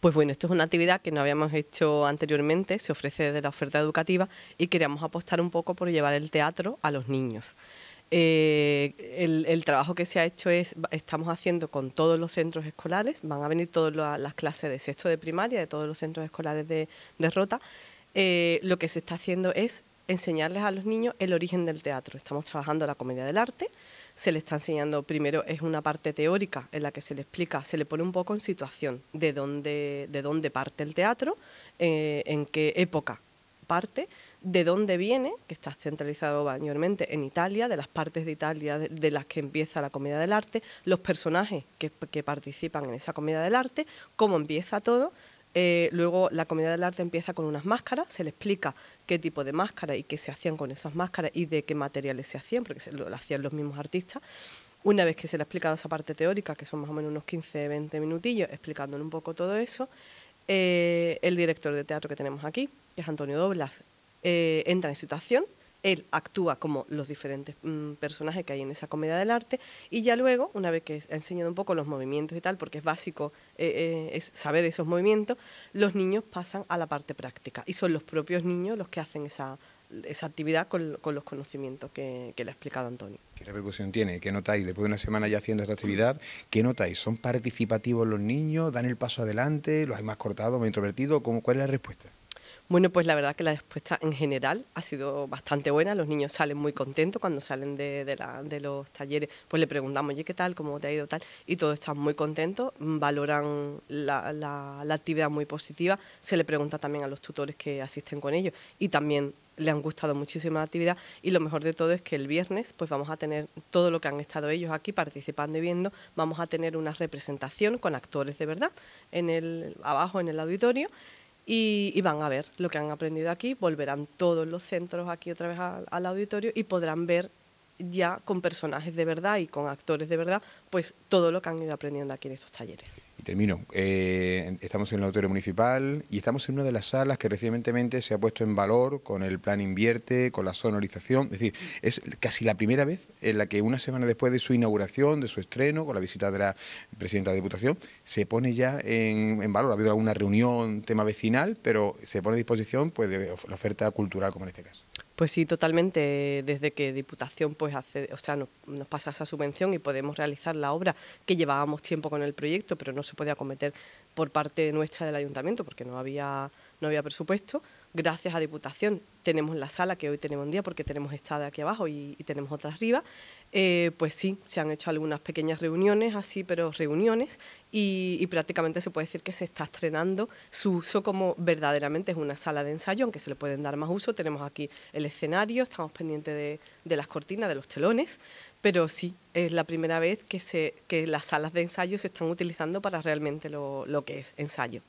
Pues bueno, esto es una actividad que no habíamos hecho anteriormente, se ofrece desde la oferta educativa y queríamos apostar un poco por llevar el teatro a los niños. Eh, el, trabajo que se ha hecho es, estamos haciendo con todos los centros escolares, van a venir todas las clases de sexto de primaria, de todos los centros escolares de, Rota. Eh, lo que se está haciendo es enseñarles a los niños el origen del teatro. Estamos trabajando la comedia del arte, se les está enseñando, primero es una parte teórica en la que se le explica, se le pone un poco en situación de dónde, de dónde parte el teatro, eh, en qué época parte, de dónde viene, que está centralizado mayormente en Italia, de las partes de Italia de, las que empieza la comedia del arte, los personajes que participan en esa comedia del arte, cómo empieza todo, eh, luego la comunidad del arte empieza con unas máscaras, se le explica qué tipo de máscara y qué se hacían con esas máscaras y de qué materiales se hacían, porque se lo, hacían los mismos artistas. Una vez que se le ha explicado esa parte teórica, que son más o menos unos 15-20 minutillos, explicándole un poco todo eso, eh, el director de teatro que tenemos aquí, que es Antonio Doblas, eh, entra en situación, él actúa como los diferentes mm, personajes que hay en esa comedia del arte y ya luego, una vez que ha enseñado un poco los movimientos y tal, porque es básico eh, eh, saber esos movimientos, los niños pasan a la parte práctica y son los propios niños los que hacen esa, esa actividad con, los conocimientos que, le ha explicado Antonio. ¿Qué repercusión tiene? ¿Qué notáis después de una semana ya haciendo esta actividad? ¿Qué notáis? ¿Son participativos los niños? ¿Dan el paso adelante? ¿Los hay más cortados, más introvertidos? ¿Cuál es la respuesta? Bueno, pues la verdad que la respuesta en general ha sido bastante buena. Los niños salen muy contentos cuando salen de, los talleres. Pues le preguntamos, oye, ¿qué tal? ¿Cómo te ha ido? Tal. Y todos están muy contentos, mm, valoran la, actividad muy positiva. Se le pregunta también a los tutores que asisten con ellos. Y también le han gustado muchísimo la actividad y lo mejor de todo es que el viernes pues vamos a tener todo lo que han estado ellos aquí participando y viendo, vamos a tener una representación con actores de verdad en el abajo en el auditorio y, van a ver lo que han aprendido aquí, volverán todos los centros aquí otra vez al auditorio y podrán ver ya con personajes de verdad y con actores de verdad, pues todo lo que han ido aprendiendo aquí en estos talleres. Y termino. Eh, estamos en el auditorio municipal y estamos en una de las salas que recientemente se ha puesto en valor con el plan Invierte, con la sonorización. Es decir, es casi la primera vez en la que una semana después de su inauguración, de su estreno, con la visita de la presidenta de la Diputación, se pone ya en, en valor. Ha habido alguna reunión, tema vecinal, pero se pone a disposición pues, de la oferta cultural como en este caso. Pues sí, totalmente. Desde que Diputación pues hace, o sea, nos, pasa esa subvención y podemos realizar la obra que llevábamos tiempo con el proyecto, pero no se podía acometer por parte nuestra del ayuntamiento porque no había, no había presupuesto gracias a Diputación, tenemos la sala que hoy tenemos un día porque tenemos esta de aquí abajo y, tenemos otra arriba, eh, pues sí, se han hecho algunas pequeñas reuniones, así, pero reuniones, y, prácticamente se puede decir que se está estrenando su uso como verdaderamente es una sala de ensayo, aunque se le pueden dar más uso. Tenemos aquí el escenario, estamos pendientes de, las cortinas, de los telones, pero sí, es la primera vez que, las salas de ensayo se están utilizando para realmente lo que es ensayo.